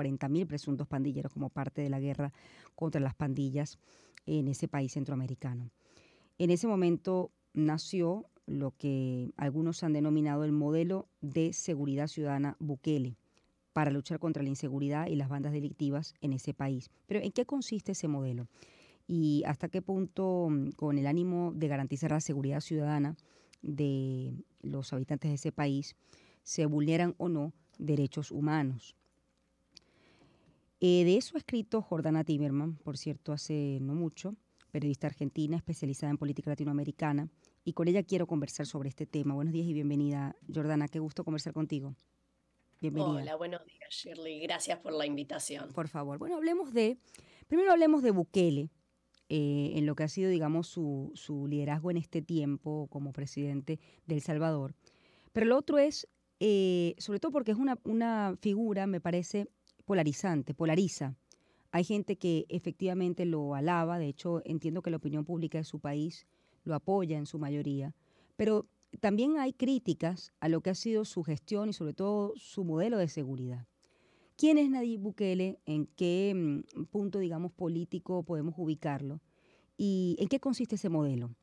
40.000 presuntos pandilleros como parte de la guerra contra las pandillas en ese país centroamericano. En ese momento nació lo que algunos han denominado el modelo de seguridad ciudadana Bukele para luchar contra la inseguridad y las bandas delictivas en ese país. Pero ¿en qué consiste ese modelo? Y hasta qué punto, mm, con el ánimo de garantizar la seguridad ciudadana de los habitantes de ese país, se vulneran o no derechos humanos. Eh, de eso ha escrito Jordana Timerman, por cierto, hace no mucho, periodista argentina especializada en política latinoamericana, y con ella quiero conversar sobre este tema. Buenos días y bienvenida, Jordana, qué gusto conversar contigo. Bienvenida. Hola, buenos días, Shirley, gracias por la invitación. Por favor, bueno, hablemos de, primero hablemos de Bukele, eh, en lo que ha sido, digamos, su, liderazgo en este tiempo como presidente del Salvador. Pero lo otro es, eh, sobre todo porque es una, una figura, me parece, polarizante, polariza. Hay gente que efectivamente lo alaba, de hecho entiendo que la opinión pública de su país lo apoya en su mayoría, pero también hay críticas a lo que ha sido su gestión y sobre todo su modelo de seguridad. ¿Quién es Nayib Bukele? ¿En qué mm, punto, digamos, político podemos ubicarlo? ¿Y en qué consiste ese modelo?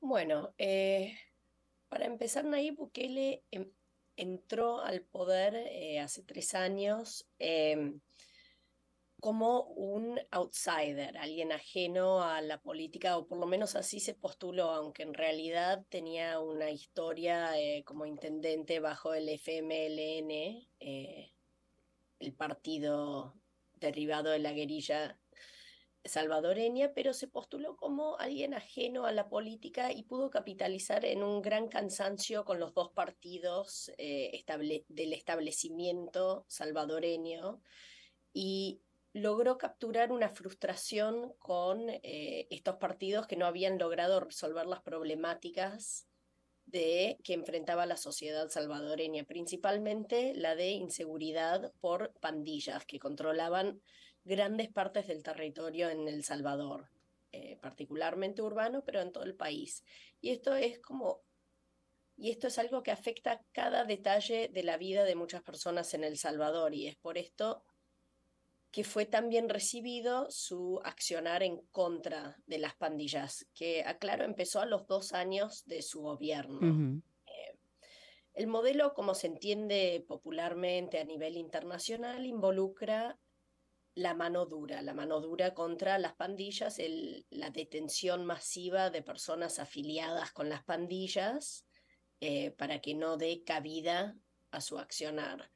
Bueno, eh, para empezar, Nayib Bukele em, entró al poder eh, hace tres años em, como un outsider, alguien ajeno a la política, o por lo menos así se postuló, aunque en realidad tenía una historia eh, como intendente bajo el FMLN, eh, el partido derivado de la guerrilla salvadoreña, pero se postuló como alguien ajeno a la política y pudo capitalizar en un gran cansancio con los dos partidos eh, del establecimiento salvadoreño y logró capturar una frustración con eh, estos partidos que no habían logrado resolver las problemáticas de que enfrentaba la sociedad salvadoreña, principalmente la de inseguridad por pandillas que controlaban grandes partes del territorio en El Salvador, eh, particularmente urbano, pero en todo el país. Y esto es como... Y esto es algo que afecta cada detalle de la vida de muchas personas en El Salvador y es por esto que fue tan bien recibido su accionar en contra de las pandillas, que aclaro empezó a los dos años de su gobierno. Eh, el modelo, como se entiende popularmente a nivel internacional, involucra la mano dura, la mano dura contra las pandillas, la detención masiva de personas afiliadas con las pandillas eh, para que no dé cabida a su accionar.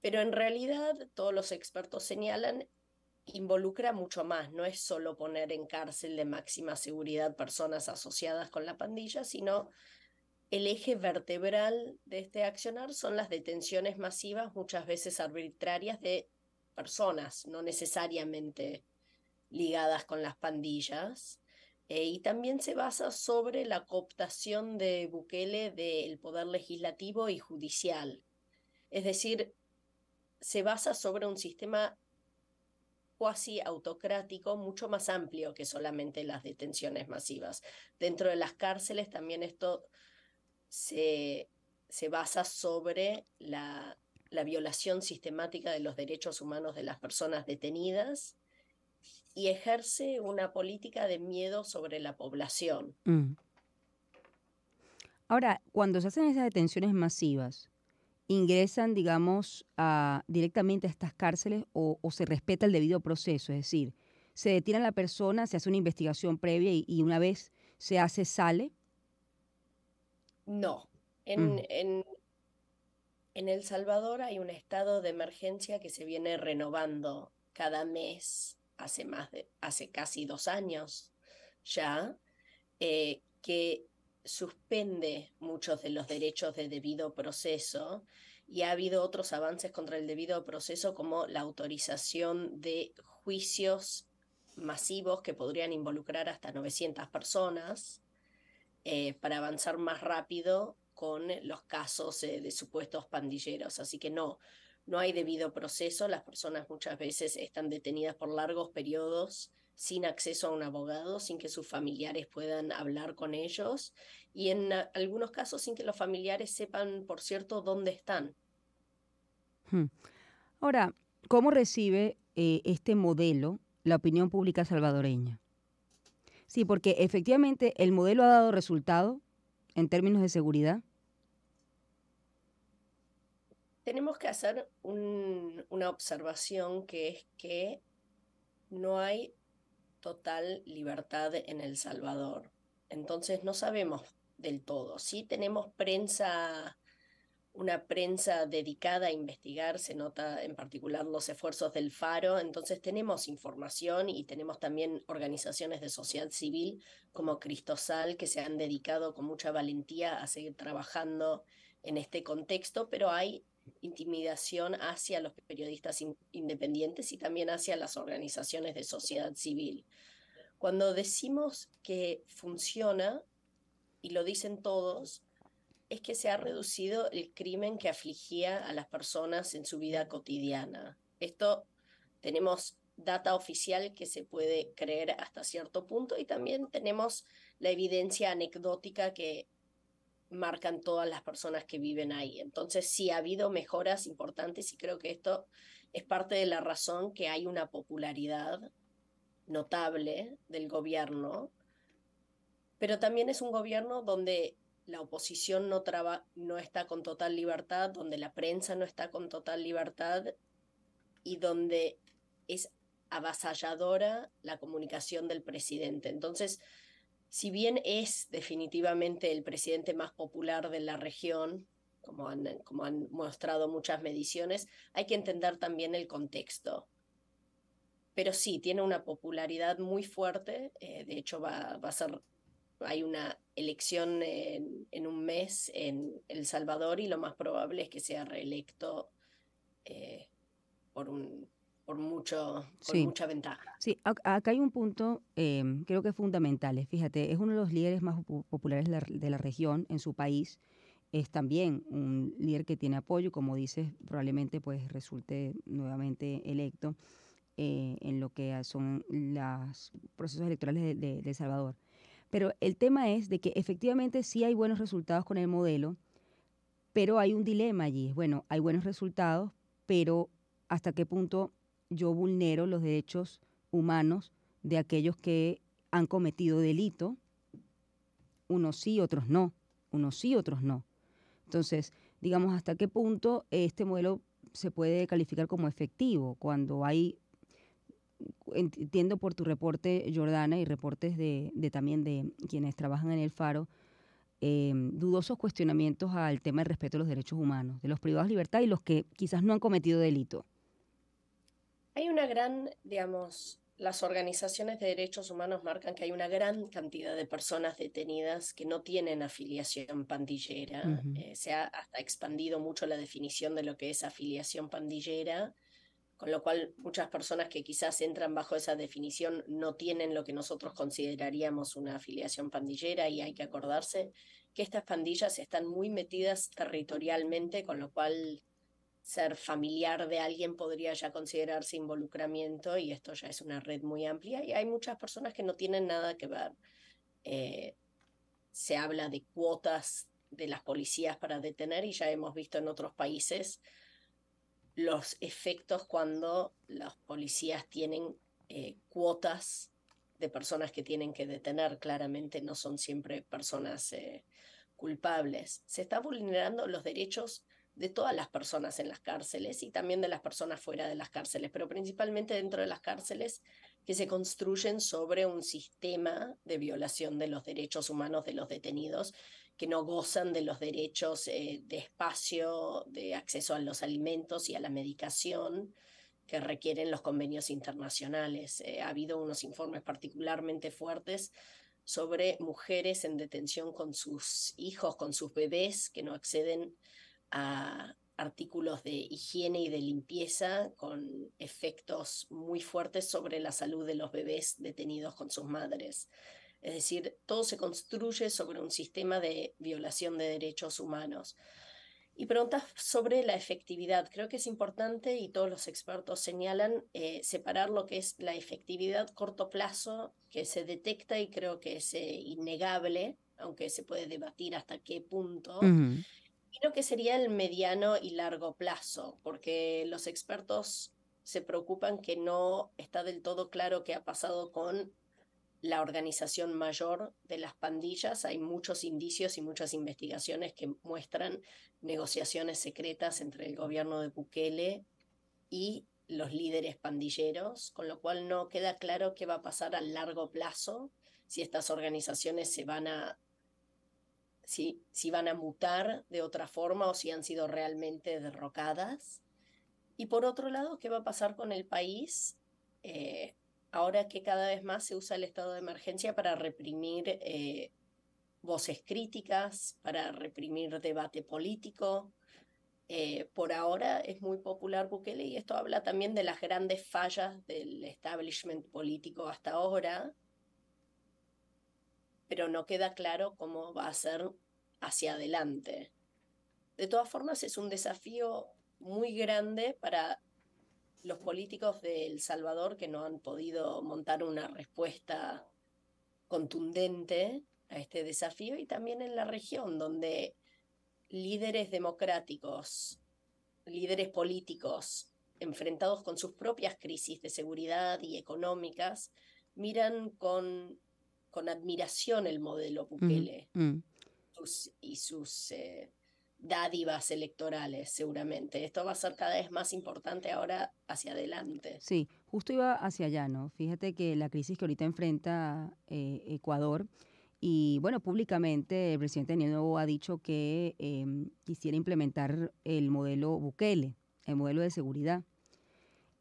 Pero en realidad, todos los expertos señalan, involucra mucho más, no es solo poner en cárcel de máxima seguridad personas asociadas con la pandilla, sino el eje vertebral de este accionar son las detenciones masivas, muchas veces arbitrarias, de personas, no necesariamente ligadas con las pandillas. Eh, y también se basa sobre la cooptación de Bukele del poder legislativo y judicial. Es decir, se basa sobre un sistema cuasi autocrático mucho más amplio que solamente las detenciones masivas. Dentro de las cárceles también esto se basa sobre la la violación sistemática de los derechos humanos de las personas detenidas y ejerce una política de miedo sobre la población. Mm. Ahora, cuando se hacen esas detenciones masivas, ingresan, digamos, directamente a estas cárceles o, se respeta el debido proceso, es decir, se detiene a la persona, se hace una investigación previa y, una vez se hace, sale. No, en, mm. En El Salvador hay un estado de emergencia que se viene renovando cada mes, hace, más de, hace casi dos años ya, eh, que suspende muchos de los derechos de debido proceso y ha habido otros avances contra el debido proceso como la autorización de juicios masivos que podrían involucrar hasta 900 personas eh, para avanzar más rápido con eh, los casos eh, de supuestos pandilleros. Así que no, no hay debido proceso. Las personas muchas veces están detenidas por largos periodos sin acceso a un abogado, sin que sus familiares puedan hablar con ellos y en ah, algunos casos sin que los familiares sepan, por cierto, dónde están. Hmm. Ahora, ¿cómo recibe eh, este modelo la opinión pública salvadoreña? Sí, porque efectivamente el modelo ha dado resultado en términos de seguridad, tenemos que hacer una observación que es que no hay total libertad en El Salvador. Entonces no sabemos del todo. Sí tenemos prensa, una prensa dedicada a investigar, se nota en particular los esfuerzos del Faro, entonces tenemos información y tenemos también organizaciones de sociedad civil como Cristosal que se han dedicado con mucha valentía a seguir trabajando en este contexto, pero hay intimidación hacia los periodistas independientes y también hacia las organizaciones de sociedad civil. Cuando decimos que funciona, y lo dicen todos, es que se ha reducido el crimen que afligía a las personas en su vida cotidiana. Esto tenemos data oficial que se puede creer hasta cierto punto y también tenemos la evidencia anecdótica que marcan todas las personas que viven ahí. Entonces sí ha habido mejoras importantes y creo que esto es parte de la razón que hay una popularidad notable del gobierno, pero también es un gobierno donde la oposición no, no está con total libertad, donde la prensa no está con total libertad y donde es avasalladora la comunicación del presidente. Entonces, si bien es definitivamente el presidente más popular de la región, como han, como han mostrado muchas mediciones, hay que entender también el contexto pero sí, tiene una popularidad muy fuerte. Eh, de hecho, va, a ser, hay una elección en, un mes en El Salvador y lo más probable es que sea reelecto eh, por un por, mucho, por mucha ventaja. Sí, acá hay un punto, em, creo que es fundamental. Fíjate, es uno de los líderes más populares de la, región en su país. Es también un líder que tiene apoyo, como dices, probablemente pues resulte nuevamente electo eh, en lo que son los procesos electorales de, de El Salvador. Pero el tema es de que efectivamente sí hay buenos resultados con el modelo, pero hay un dilema allí. Bueno, hay buenos resultados, pero hasta qué punto yo vulnero los derechos humanos de aquellos que han cometido delito, unos sí, otros no, unos sí, otros no. Entonces, digamos, ¿hasta qué punto este modelo se puede calificar como efectivo cuando hay, entiendo por tu reporte, Jordana, y reportes de, también de quienes trabajan en el Faro, em, dudosos cuestionamientos al tema del respeto a los derechos humanos, de los privados de libertad y los que quizás no han cometido delito? Hay una gran, digamos, las organizaciones de derechos humanos marcan que hay una gran cantidad de personas detenidas que no tienen afiliación pandillera. Eh, se ha hasta expandido mucho la definición de lo que es afiliación pandillera, con lo cual muchas personas que quizás entran bajo esa definición no tienen lo que nosotros consideraríamos una afiliación pandillera y hay que acordarse que estas pandillas están muy metidas territorialmente, con lo cual ser familiar de alguien podría ya considerarse involucramiento y esto ya es una red muy amplia y hay muchas personas que no tienen nada que ver. Eh, se habla de cuotas de las policías para detener y ya hemos visto en otros países los efectos cuando las policías tienen eh, cuotas de personas que tienen que detener. Claramente no son siempre personas eh, culpables. Se está vulnerando los derechos de todas las personas en las cárceles y también de las personas fuera de las cárceles, pero principalmente dentro de las cárceles que se construyen sobre un sistema de violación de los derechos humanos de los detenidos que no gozan de los derechos eh, de espacio, de acceso a los alimentos y a la medicación que requieren los convenios internacionales. Eh, ha habido unos informes particularmente fuertes sobre mujeres en detención con sus hijos, con sus bebés, que no acceden a artículos de higiene y de limpieza con efectos muy fuertes sobre la salud de los bebés detenidos con sus madres. Es decir, todo se construye sobre un sistema de violación de derechos humanos. Y preguntas sobre la efectividad. Creo que es importante, y todos los expertos señalan, eh, separar lo que es la efectividad corto plazo, que se detecta y creo que es eh, innegable, aunque se puede debatir hasta qué punto, lo que sería el mediano y largo plazo, porque los expertos se preocupan que no está del todo claro qué ha pasado con la organización mayor de las pandillas. Hay muchos indicios y muchas investigaciones que muestran negociaciones secretas entre el gobierno de Bukele y los líderes pandilleros, con lo cual no queda claro qué va a pasar a largo plazo, si estas organizaciones se van a si, van a mutar de otra forma o si han sido realmente derrocadas. Y por otro lado, ¿qué va a pasar con el país eh, ahora que cada vez más se usa el estado de emergencia para reprimir eh, voces críticas, para reprimir debate político? Eh, por ahora es muy popular Bukele y esto habla también de las grandes fallas del establishment político hasta ahora, pero no queda claro cómo va a ser hacia adelante. De todas formas, es un desafío muy grande para los políticos de El Salvador que no han podido montar una respuesta contundente a este desafío y también en la región donde líderes democráticos, líderes políticos enfrentados con sus propias crisis de seguridad y económicas, miran con con admiración el modelo mm, Bukele mm. y sus eh, dádivas electorales, seguramente. Esto va a ser cada vez más importante ahora hacia adelante. Sí, justo iba hacia allá, ¿no? Fíjate que la crisis que ahorita enfrenta eh, Ecuador, y bueno, públicamente el presidente Nuevo ha dicho que em, quisiera implementar el modelo Bukele, el modelo de seguridad.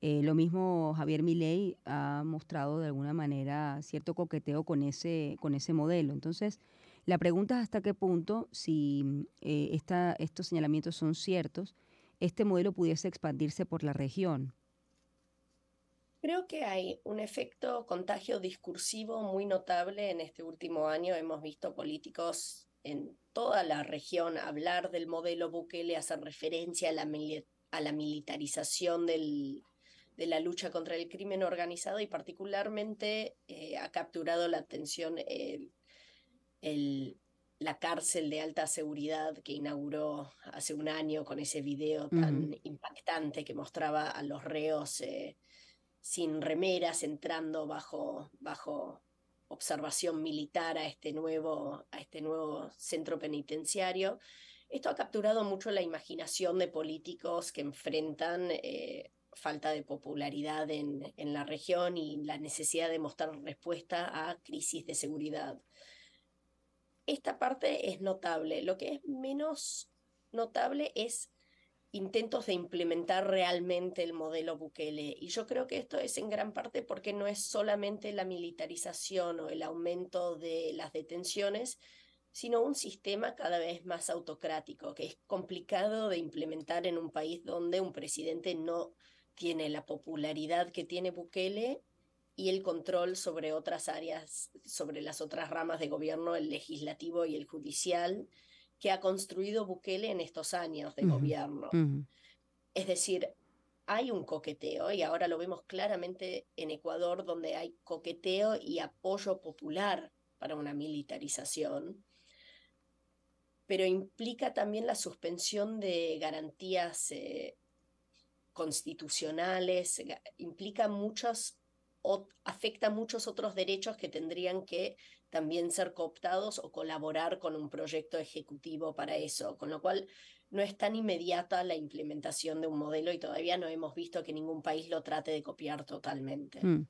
Eh, lo mismo Javier Milei ha mostrado de alguna manera cierto coqueteo con ese, con ese modelo. Entonces, la pregunta es hasta qué punto, si mm, eh, estos señalamientos son ciertos, este modelo pudiese expandirse por la región. Creo que hay un efecto contagio discursivo muy notable en este último año. Hemos visto políticos en toda la región hablar del modelo Bukele, hacer referencia a la, a la militarización del, de la lucha contra el crimen organizado y particularmente eh, ha capturado la atención la cárcel de alta seguridad que inauguró hace un año con ese video tan impactante que mostraba a los reos eh, sin remeras entrando bajo, bajo observación militar a este, nuevo, a este nuevo centro penitenciario. Esto ha capturado mucho la imaginación de políticos que enfrentan eh, falta de popularidad en, la región y la necesidad de mostrar respuesta a crisis de seguridad. Esta parte es notable. Lo que es menos notable es intentos de implementar realmente el modelo Bukele. Y yo creo que esto es en gran parte porque no es solamente la militarización o el aumento de las detenciones, sino un sistema cada vez más autocrático, que es complicado de implementar en un país donde un presidente no tiene la popularidad que tiene Bukele y el control sobre otras áreas, sobre las otras ramas de gobierno, el legislativo y el judicial, que ha construido Bukele en estos años de gobierno. Es decir, hay un coqueteo y ahora lo vemos claramente en Ecuador, donde hay coqueteo y apoyo popular para una militarización, pero implica también la suspensión de garantías eh, constitucionales, eh, implica muchos, afecta muchos otros derechos que tendrían que también ser cooptados o colaborar con un proyecto ejecutivo para eso, con lo cual no es tan inmediata la implementación de un modelo y todavía no hemos visto que ningún país lo trate de copiar totalmente. Mm.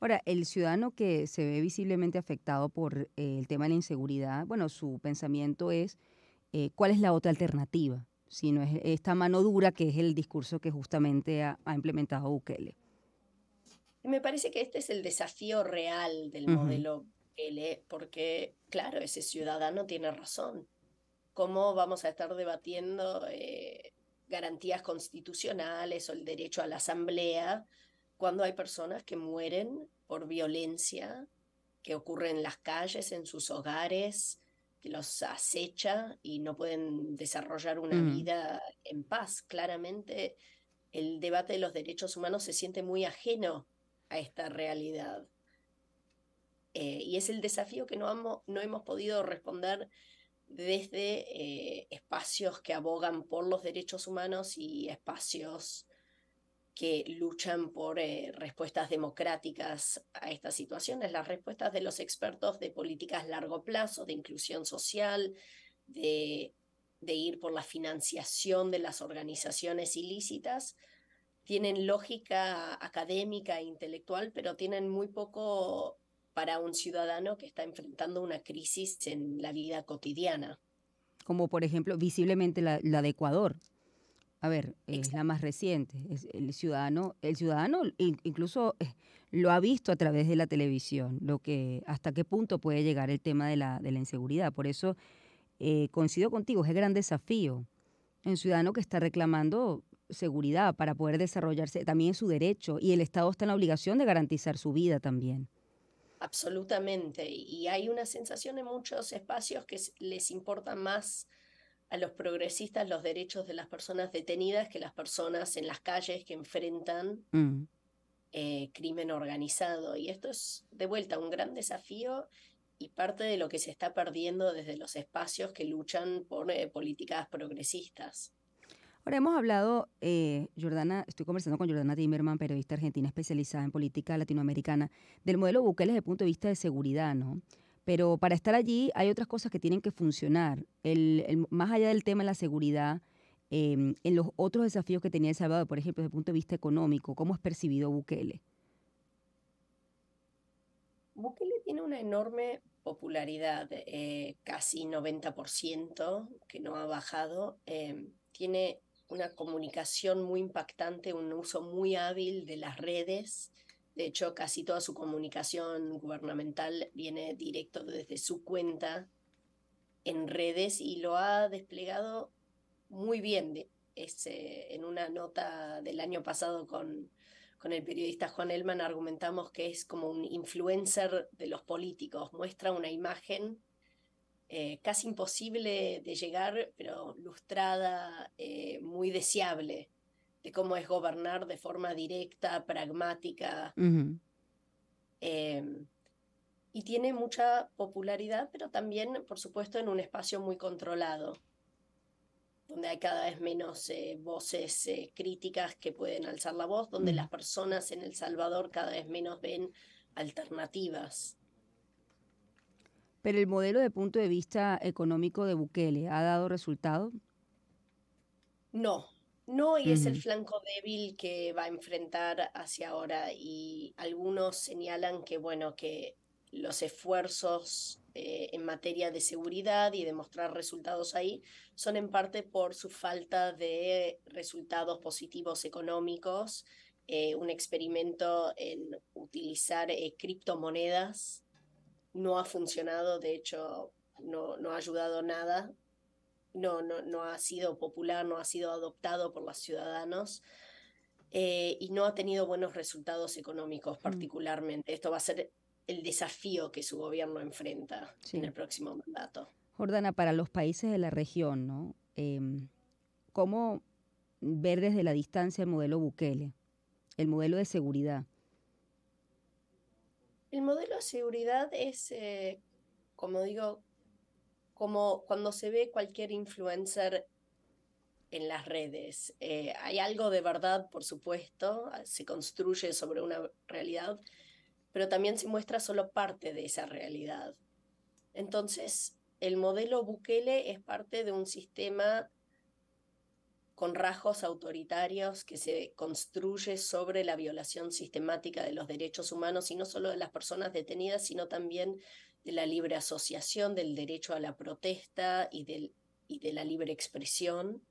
Ahora, el ciudadano que se ve visiblemente afectado por eh, el tema de la inseguridad, bueno, su pensamiento es eh, cuál es la otra alternativa sino es esta mano dura que es el discurso que justamente ha, implementado Bukele. Me parece que este es el desafío real del modelo Bukele, porque claro, ese ciudadano tiene razón. ¿Cómo vamos a estar debatiendo eh, garantías constitucionales o el derecho a la asamblea cuando hay personas que mueren por violencia que ocurre en las calles, en sus hogares, los acecha y no pueden desarrollar una mm. vida en paz. Claramente el debate de los derechos humanos se siente muy ajeno a esta realidad. Eh, y es el desafío que no, no hemos podido responder desde eh, espacios que abogan por los derechos humanos y espacios que luchan por eh, respuestas democráticas a estas situaciones, las respuestas de los expertos de políticas a largo plazo, de inclusión social, de, ir por la financiación de las organizaciones ilícitas, tienen lógica académica e intelectual, pero tienen muy poco para un ciudadano que está enfrentando una crisis en la vida cotidiana. Como por ejemplo, visiblemente la de Ecuador, a ver, es la más reciente. el ciudadano, el ciudadano incluso eh, lo ha visto a través de la televisión, lo que hasta qué punto puede llegar el tema de la, inseguridad. Por eso eh, coincido contigo, es un gran desafío. Un ciudadano que está reclamando seguridad para poder desarrollarse también su derecho y el Estado está en la obligación de garantizar su vida también. Absolutamente. Y hay una sensación en muchos espacios que les importa más a los progresistas los derechos de las personas detenidas que las personas en las calles que enfrentan mm. eh, crimen organizado. Y esto es, de vuelta, un gran desafío y parte de lo que se está perdiendo desde los espacios que luchan por eh, políticas progresistas. Ahora hemos hablado, eh, Jordana, estoy conversando con Jordana Timerman, periodista argentina especializada en política latinoamericana, del modelo Bukele desde el punto de vista de seguridad, ¿no? Pero para estar allí hay otras cosas que tienen que funcionar. más allá del tema de la seguridad, em, en los otros desafíos que tenía El Salvador, por ejemplo, desde el punto de vista económico, ¿cómo es percibido Bukele? Bukele tiene una enorme popularidad, eh, casi 90%, que no ha bajado. Em, tiene una comunicación muy impactante, un uso muy hábil de las redes de hecho, casi toda su comunicación gubernamental viene directo desde su cuenta en redes y lo ha desplegado muy bien. en una nota del año pasado con, el periodista Juan Elman argumentamos que es como un influencer de los políticos, muestra una imagen eh, casi imposible de llegar, pero lustrada, eh, muy deseable de cómo es gobernar de forma directa, pragmática. Em, y tiene mucha popularidad, pero también, por supuesto, en un espacio muy controlado, donde hay cada vez menos eh, voces eh, críticas que pueden alzar la voz, donde las personas en El Salvador cada vez menos ven alternativas. Pero el modelo de punto de vista económico de Bukele ha dado resultado? No, no, y es el flanco débil que va a enfrentar hacia ahora. Y algunos señalan que, bueno, que los esfuerzos eh, en materia de seguridad y de mostrar resultados ahí son en parte por su falta de resultados positivos económicos, eh, un experimento en utilizar eh, criptomonedas no ha funcionado, de hecho no ha ayudado nada no, ha sido popular, no ha sido adoptado por los ciudadanos. Eh, y no ha tenido buenos resultados económicos mm. particularmente. Esto va a ser el desafío que su gobierno enfrenta en el próximo mandato. Jordana, para los países de la región, ¿no? Em, ¿Cómo ver desde la distancia el modelo Bukele, el modelo de seguridad? El modelo de seguridad es, eh, como digo, como cuando se ve cualquier influencer en las redes. Eh, hay algo de verdad, por supuesto, ah, se construye sobre una realidad, pero también se muestra solo parte de esa realidad. Entonces, el modelo Bukele es parte de un sistema con rasgos autoritarios que se construye sobre la violación sistemática de los derechos humanos y no solo de las personas detenidas, sino también de la libre asociación, del derecho a la protesta y, de la libre expresión,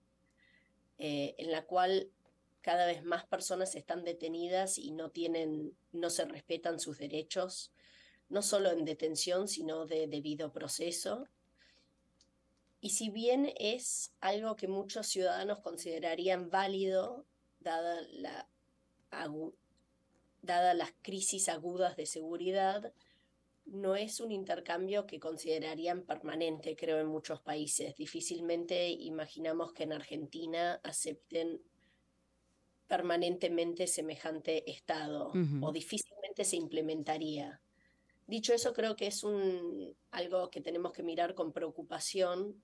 eh, en la cual cada vez más personas están detenidas y no tienen, no se respetan sus derechos, no solo en detención, sino de debido proceso. Y si bien es algo que muchos ciudadanos considerarían válido, dada, dada las crisis agudas de seguridad, no es un intercambio que considerarían permanente, creo, en muchos países. Difícilmente imaginamos que en Argentina acepten permanentemente semejante estado o difícilmente se implementaría. Dicho eso, creo que es algo que tenemos que mirar con preocupación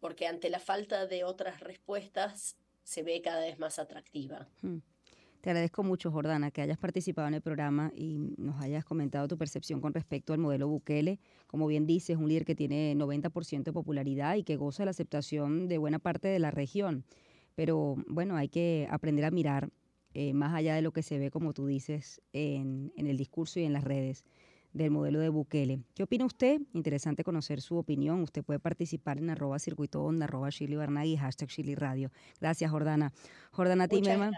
porque ante la falta de otras respuestas se ve cada vez más atractiva. Hmm. Te agradezco mucho, Jordana, que hayas participado en el programa y nos hayas comentado tu percepción con respecto al modelo Bukele. Como bien dices, un líder que tiene 90% de popularidad y que goza de la aceptación de buena parte de la región. Pero bueno, hay que aprender a mirar eh, más allá de lo que se ve, como tú dices, en, el discurso y en las redes del modelo de Bukele. ¿Qué opina usted? Interesante conocer su opinión. Usted puede participar en arroba circuito arroba hashtag Shirley Radio. Gracias, Jordana. Jordana Timerman.